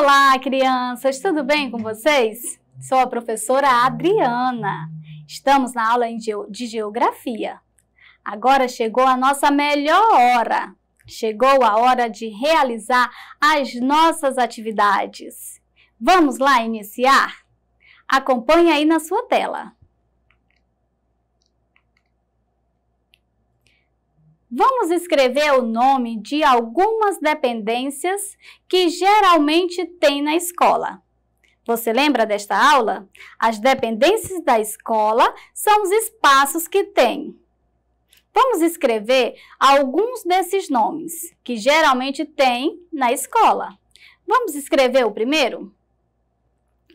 Olá, crianças, tudo bem com vocês? Sou a professora Adriana. Estamos na aula de Geografia. Agora chegou a nossa melhor hora. Chegou a hora de realizar as nossas atividades. Vamos lá iniciar? Acompanhe aí na sua tela. Vamos escrever o nome de algumas dependências que geralmente tem na escola. Você lembra desta aula? As dependências da escola são os espaços que tem. Vamos escrever alguns desses nomes que geralmente tem na escola. Vamos escrever o primeiro?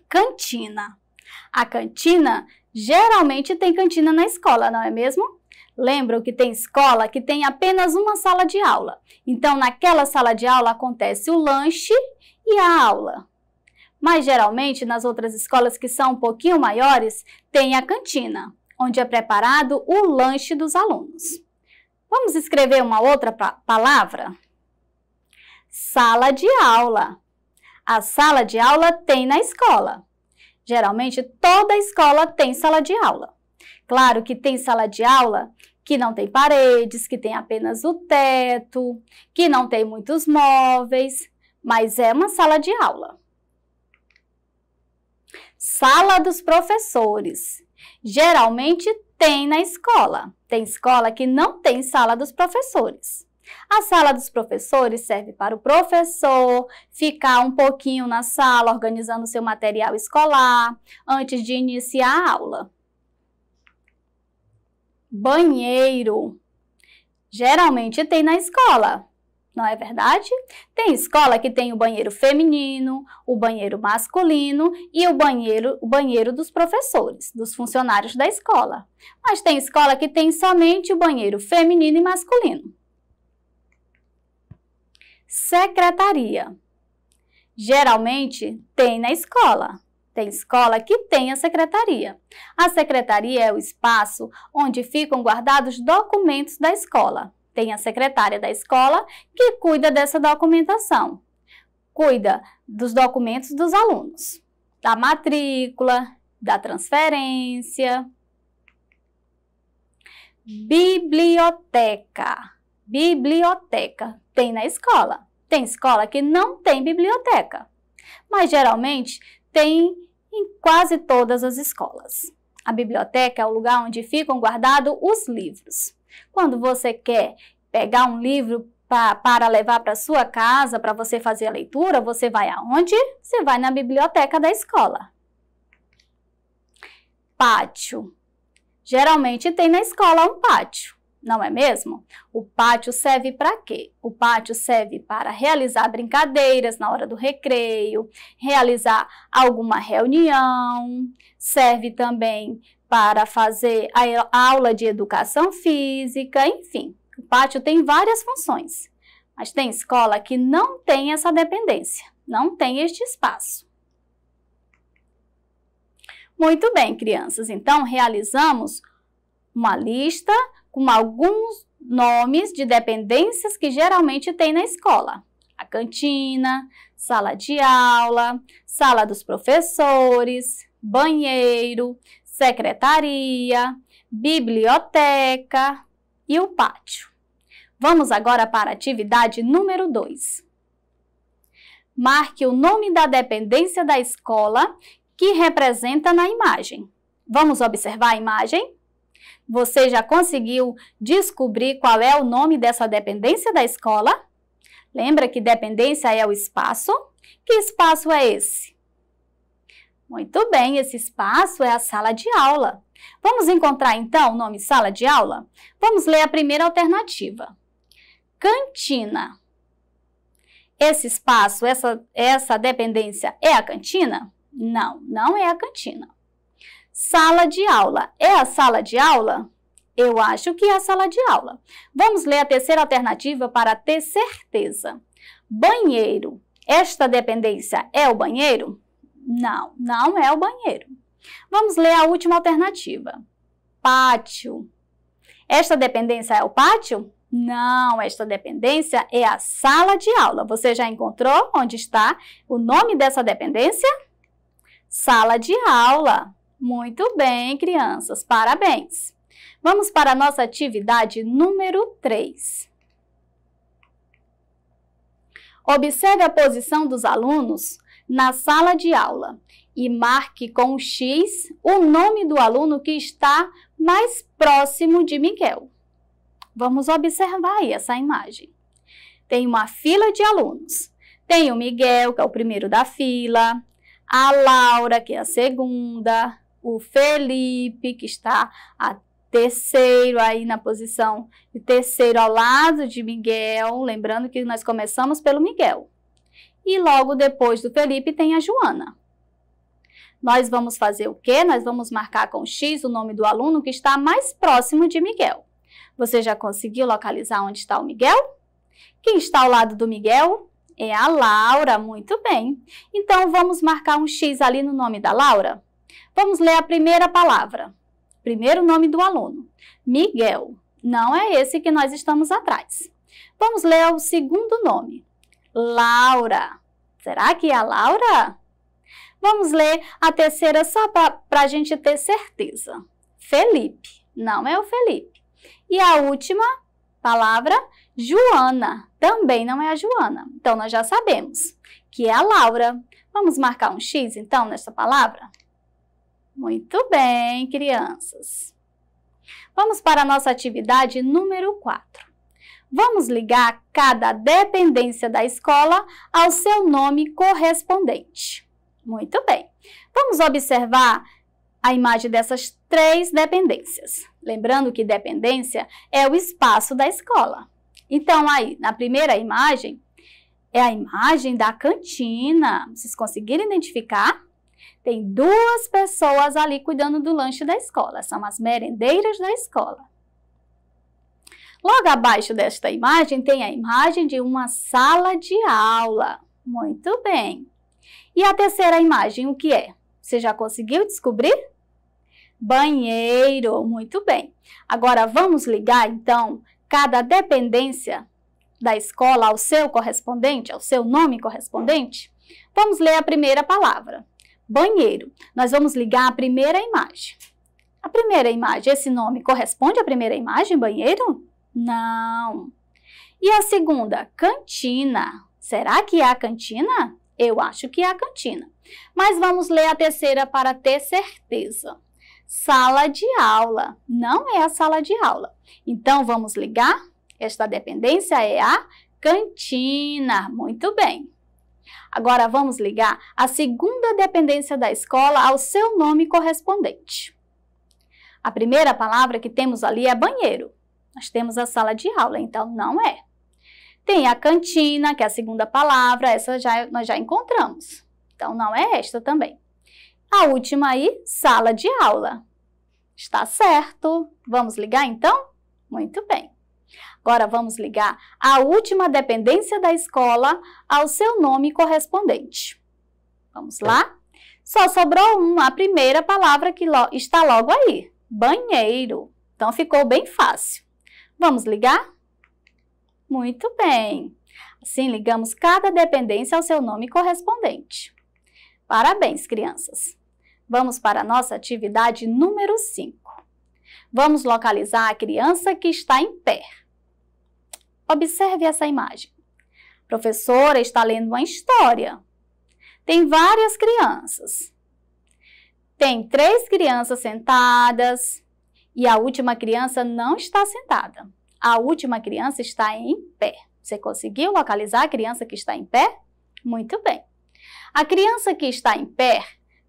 Cantina. A cantina, geralmente tem cantina na escola, não é mesmo? Lembram que tem escola que tem apenas uma sala de aula. Então, naquela sala de aula acontece o lanche e a aula. Mas geralmente nas outras escolas que são um pouquinho maiores, tem a cantina, onde é preparado o lanche dos alunos. Vamos escrever uma outra palavra? Sala de aula. A sala de aula tem na escola. Geralmente toda escola tem sala de aula. Claro que tem sala de aula que não tem paredes, que tem apenas o teto, que não tem muitos móveis, mas é uma sala de aula. Sala dos professores. Geralmente tem na escola. Tem escola que não tem sala dos professores. A sala dos professores serve para o professor ficar um pouquinho na sala organizando seu material escolar antes de iniciar a aula banheiro. Geralmente tem na escola, não é verdade? Tem escola que tem o banheiro feminino, o banheiro masculino e o banheiro, o banheiro dos professores, dos funcionários da escola. Mas tem escola que tem somente o banheiro feminino e masculino. Secretaria. Geralmente tem na escola, tem escola que tem a secretaria. A secretaria é o espaço onde ficam guardados documentos da escola. Tem a secretária da escola que cuida dessa documentação. Cuida dos documentos dos alunos, da matrícula, da transferência. Biblioteca. Biblioteca tem na escola. Tem escola que não tem biblioteca, mas geralmente tem em quase todas as escolas. A biblioteca é o lugar onde ficam guardados os livros. Quando você quer pegar um livro pra, para levar para sua casa, para você fazer a leitura, você vai aonde? Você vai na biblioteca da escola. Pátio. Geralmente tem na escola um pátio não é mesmo? O pátio serve para quê? O pátio serve para realizar brincadeiras na hora do recreio, realizar alguma reunião, serve também para fazer a aula de educação física, enfim. O pátio tem várias funções, mas tem escola que não tem essa dependência, não tem este espaço. Muito bem, crianças, então realizamos uma lista com alguns nomes de dependências que geralmente tem na escola. A cantina, sala de aula, sala dos professores, banheiro, secretaria, biblioteca e o pátio. Vamos agora para a atividade número 2. Marque o nome da dependência da escola que representa na imagem. Vamos observar a imagem? Você já conseguiu descobrir qual é o nome dessa dependência da escola? Lembra que dependência é o espaço? Que espaço é esse? Muito bem, esse espaço é a sala de aula. Vamos encontrar então o nome sala de aula? Vamos ler a primeira alternativa. Cantina. Esse espaço, essa, essa dependência é a cantina? Não, não é a cantina. Sala de aula. É a sala de aula? Eu acho que é a sala de aula. Vamos ler a terceira alternativa para ter certeza. Banheiro. Esta dependência é o banheiro? Não, não é o banheiro. Vamos ler a última alternativa. Pátio. Esta dependência é o pátio? Não, esta dependência é a sala de aula. Você já encontrou onde está o nome dessa dependência? Sala de aula. Muito bem, crianças, parabéns! Vamos para a nossa atividade número 3. Observe a posição dos alunos na sala de aula e marque com X o nome do aluno que está mais próximo de Miguel. Vamos observar aí essa imagem. Tem uma fila de alunos. Tem o Miguel, que é o primeiro da fila, a Laura, que é a segunda, o Felipe, que está a terceiro aí na posição de terceiro ao lado de Miguel, lembrando que nós começamos pelo Miguel. E logo depois do Felipe tem a Joana. Nós vamos fazer o quê? Nós vamos marcar com X o nome do aluno que está mais próximo de Miguel. Você já conseguiu localizar onde está o Miguel? Quem está ao lado do Miguel? É a Laura, muito bem. Então, vamos marcar um X ali no nome da Laura? Vamos ler a primeira palavra. Primeiro nome do aluno. Miguel. Não é esse que nós estamos atrás. Vamos ler o segundo nome. Laura. Será que é a Laura? Vamos ler a terceira só para a gente ter certeza. Felipe. Não é o Felipe. E a última palavra, Joana. Também não é a Joana. Então, nós já sabemos que é a Laura. Vamos marcar um X, então, nessa palavra? Muito bem, crianças. Vamos para a nossa atividade número 4. Vamos ligar cada dependência da escola ao seu nome correspondente. Muito bem. Vamos observar a imagem dessas três dependências. Lembrando que dependência é o espaço da escola. Então, aí, na primeira imagem, é a imagem da cantina. Vocês conseguiram identificar? Tem duas pessoas ali cuidando do lanche da escola, são as merendeiras da escola. Logo abaixo desta imagem tem a imagem de uma sala de aula. Muito bem. E a terceira imagem, o que é? Você já conseguiu descobrir? Banheiro, muito bem. Agora vamos ligar então cada dependência da escola ao seu correspondente, ao seu nome correspondente? Vamos ler a primeira palavra. Banheiro. Nós vamos ligar a primeira imagem. A primeira imagem, esse nome corresponde à primeira imagem, banheiro? Não. E a segunda, cantina. Será que é a cantina? Eu acho que é a cantina. Mas vamos ler a terceira para ter certeza. Sala de aula. Não é a sala de aula. Então, vamos ligar? Esta dependência é a cantina. Muito bem. Agora vamos ligar a segunda dependência da escola ao seu nome correspondente. A primeira palavra que temos ali é banheiro. Nós temos a sala de aula, então não é. Tem a cantina, que é a segunda palavra, essa já, é, nós já encontramos. Então não é esta também. A última aí, sala de aula. Está certo. Vamos ligar então? Muito bem. Agora vamos ligar a última dependência da escola ao seu nome correspondente. Vamos lá? Só sobrou um, a primeira palavra que lo está logo aí, banheiro. Então ficou bem fácil. Vamos ligar? Muito bem. Assim ligamos cada dependência ao seu nome correspondente. Parabéns, crianças. Vamos para a nossa atividade número 5. Vamos localizar a criança que está em pé. Observe essa imagem. A professora está lendo uma história. Tem várias crianças. Tem três crianças sentadas e a última criança não está sentada. A última criança está em pé. Você conseguiu localizar a criança que está em pé? Muito bem. A criança que está em pé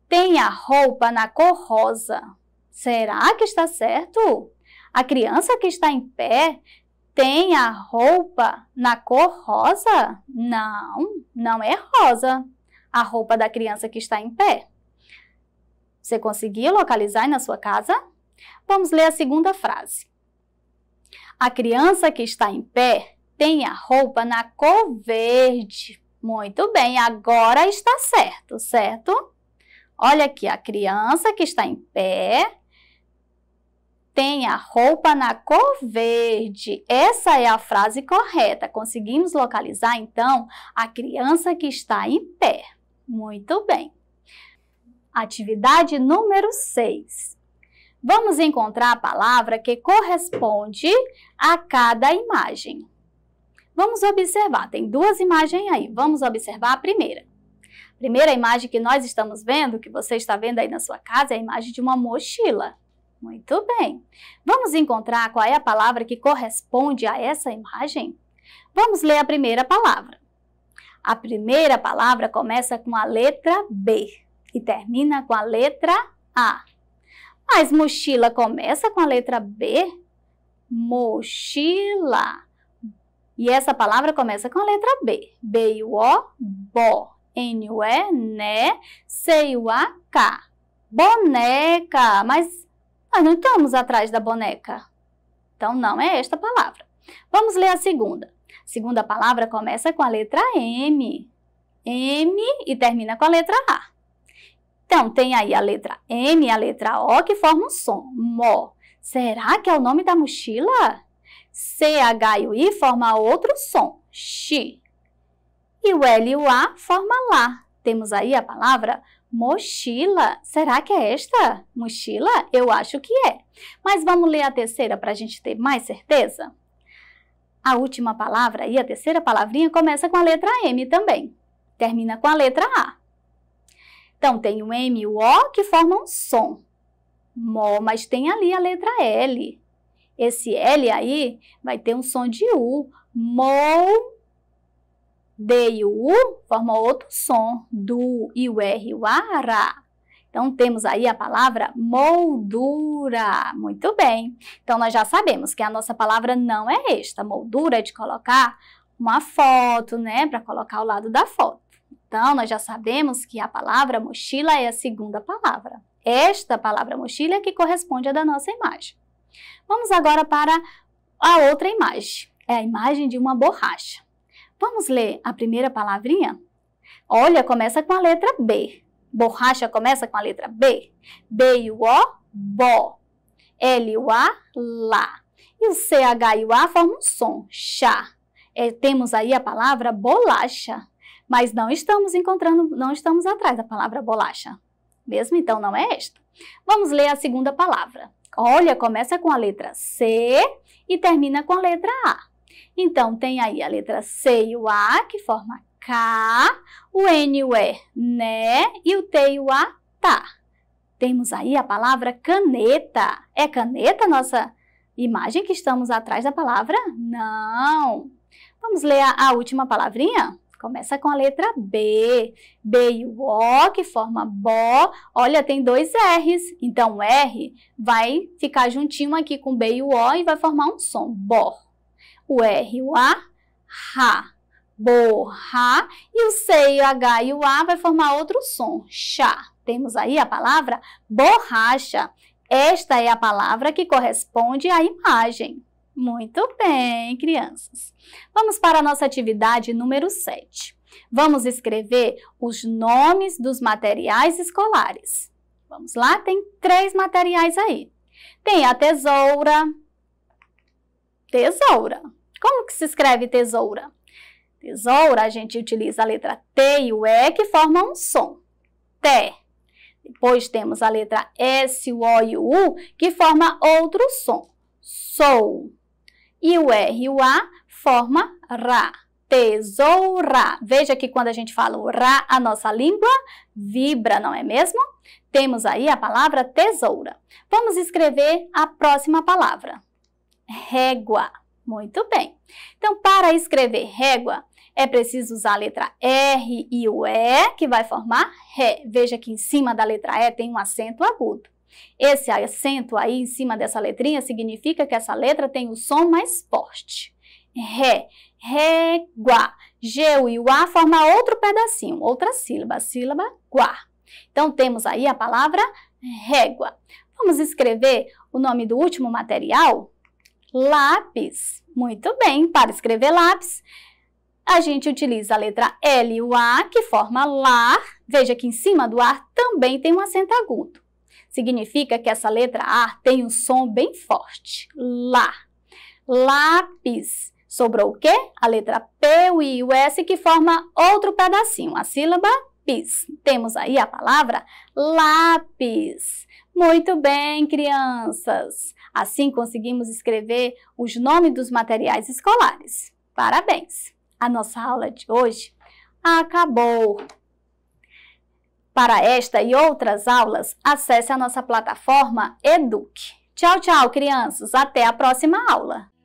tem a roupa na cor rosa. Será que está certo? A criança que está em pé tem a roupa na cor rosa? Não, não é rosa. A roupa da criança que está em pé. Você conseguiu localizar na sua casa? Vamos ler a segunda frase. A criança que está em pé tem a roupa na cor verde. Muito bem, agora está certo, certo? Olha aqui, a criança que está em pé tem a roupa na cor verde. Essa é a frase correta. Conseguimos localizar então a criança que está em pé. Muito bem. Atividade número 6. Vamos encontrar a palavra que corresponde a cada imagem. Vamos observar, tem duas imagens aí. Vamos observar a primeira. A primeira imagem que nós estamos vendo, que você está vendo aí na sua casa, é a imagem de uma mochila. Muito bem. Vamos encontrar qual é a palavra que corresponde a essa imagem? Vamos ler a primeira palavra. A primeira palavra começa com a letra B e termina com a letra A. Mas mochila começa com a letra B? Mochila. E essa palavra começa com a letra B. B, U, O, Bo. N, o E, é, Né. C, U, A, K. Boneca. Mas nós não estamos atrás da boneca. Então, não é esta palavra. Vamos ler a segunda. A segunda palavra começa com a letra M. M e termina com a letra A. Então, tem aí a letra M e a letra O que formam um som. Mó. Será que é o nome da mochila? C, H e o I formam outro som. X. E o L e o A formam lá. Temos aí a palavra Mochila. Será que é esta? Mochila? Eu acho que é. Mas vamos ler a terceira para a gente ter mais certeza? A última palavra e a terceira palavrinha começa com a letra M também. Termina com a letra A. Então, tem o M e o O que formam um som. Mó, mas tem ali a letra L. Esse L aí vai ter um som de U. Mou, D e o U formam outro som, do e o R o A, Então, temos aí a palavra moldura. Muito bem. Então, nós já sabemos que a nossa palavra não é esta. Moldura é de colocar uma foto, né? Para colocar ao lado da foto. Então, nós já sabemos que a palavra mochila é a segunda palavra. Esta palavra mochila é que corresponde à da nossa imagem. Vamos agora para a outra imagem. É a imagem de uma borracha. Vamos ler a primeira palavrinha? Olha, começa com a letra B. Borracha começa com a letra B. B e o O, bó. L e o A, lá. E o CH e o A formam um som, chá. É, temos aí a palavra bolacha, mas não estamos encontrando, não estamos atrás da palavra bolacha. Mesmo então não é esta. Vamos ler a segunda palavra. Olha, começa com a letra C e termina com a letra A. Então, tem aí a letra C e o A, que forma K, o N e o E, né, e o T e o A, tá. Temos aí a palavra caneta. É caneta a nossa imagem que estamos atrás da palavra? Não. Vamos ler a, a última palavrinha? Começa com a letra B. B e o O, que forma BO. Olha, tem dois R's. Então, o R vai ficar juntinho aqui com B e o O e vai formar um som. BO o R, o A, Ra, borra, E o C, o H e o A vai formar outro som, chá. Temos aí a palavra borracha. Esta é a palavra que corresponde à imagem. Muito bem, crianças. Vamos para a nossa atividade número 7. Vamos escrever os nomes dos materiais escolares. Vamos lá, tem três materiais aí. Tem a tesoura, tesoura, como que se escreve tesoura? Tesoura, a gente utiliza a letra T e o E que formam um som. Té. Depois temos a letra S, o O e o U que forma outro som. Sou. E o R e o A forma Ra. Tesoura. Veja que quando a gente fala o Ra, a nossa língua vibra, não é mesmo? Temos aí a palavra tesoura. Vamos escrever a próxima palavra. Régua. Muito bem. Então, para escrever régua, é preciso usar a letra R e o E, que vai formar ré. Veja que em cima da letra E tem um acento agudo. Esse acento aí em cima dessa letrinha significa que essa letra tem o som mais forte. Ré, régua. G e o A forma outro pedacinho, outra sílaba, sílaba guá. Então, temos aí a palavra régua. Vamos escrever o nome do último material? lápis. Muito bem, para escrever lápis, a gente utiliza a letra L e o A, que forma lar. Veja que em cima do ar também tem um acento agudo. Significa que essa letra A tem um som bem forte. Lá. Lápis. Sobrou o quê? A letra P, o I e o S, que forma outro pedacinho, a sílaba pis. Temos aí a palavra lápis. Muito bem, crianças! Assim conseguimos escrever os nomes dos materiais escolares. Parabéns! A nossa aula de hoje acabou. Para esta e outras aulas, acesse a nossa plataforma Eduque. Tchau, tchau, crianças! Até a próxima aula!